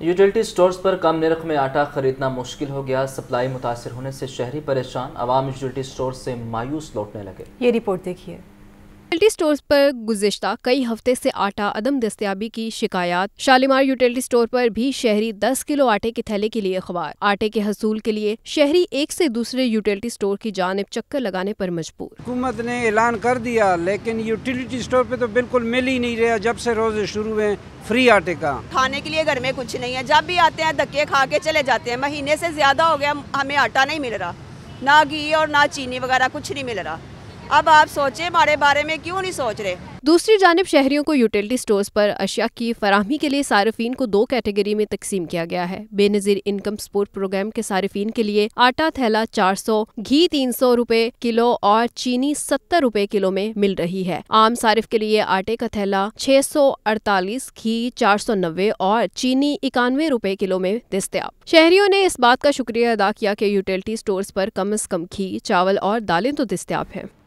utility stores पर कम निरख में आटा खरीदना मुश्किल हो गया सप्लाई मुतासर होने से शहरी परेशान आवाम यूटिलिटी स्टोर से मायूस लौटने लगे ये रिपोर्ट देखिए यूटिलिटी स्टोर पर गुजशत कई हफ्ते से आटा अदम दस्तियाबी की शिकायत शालीमार यूटिलिटी स्टोर पर भी शहरी 10 किलो आटे के थैले के लिए अखबार आटे के हसूल के लिए शहरी एक से दूसरे यूटिलिटी स्टोर की जानब चक्कर लगाने पर मजबूर हुकूमत ने ऐलान कर दिया लेकिन यूटिलिटी स्टोर पे तो बिल्कुल मिल ही नहीं रहा जब से रोजे शुरू है फ्री आटे का खाने के लिए घर में कुछ नहीं है जब भी आते हैं धक्के खा के चले जाते हैं महीने से ज्यादा हो गया हमें आटा नहीं मिल रहा ना घी और ना चीनी वगैरह कुछ नहीं मिल रहा अब आप सोचें हमारे बारे में क्यों नहीं सोच रहे दूसरी जानब शहरियों को यूटिलिटी स्टोर्स पर अशिया की फराहमी के लिए सार्फिन को दो कैटेगरी में तकसीम किया गया है बेनजीर इनकम सपोर्ट प्रोग्राम के सार्फिन के लिए आटा थैला 400, घी 300 रूपए किलो और चीनी 70 रूपए किलो में मिल रही है आम सार्फ के लिए आटे का थैला 648, घी 490 और चीनी इक्यानवे रूपए किलो में दस्तियाब शहरियों ने इस बात का शुक्रिया अदा किया की यूटिलिटी स्टोर आरोप कम अज कम घी चावल और दालें तो दस्तियाब है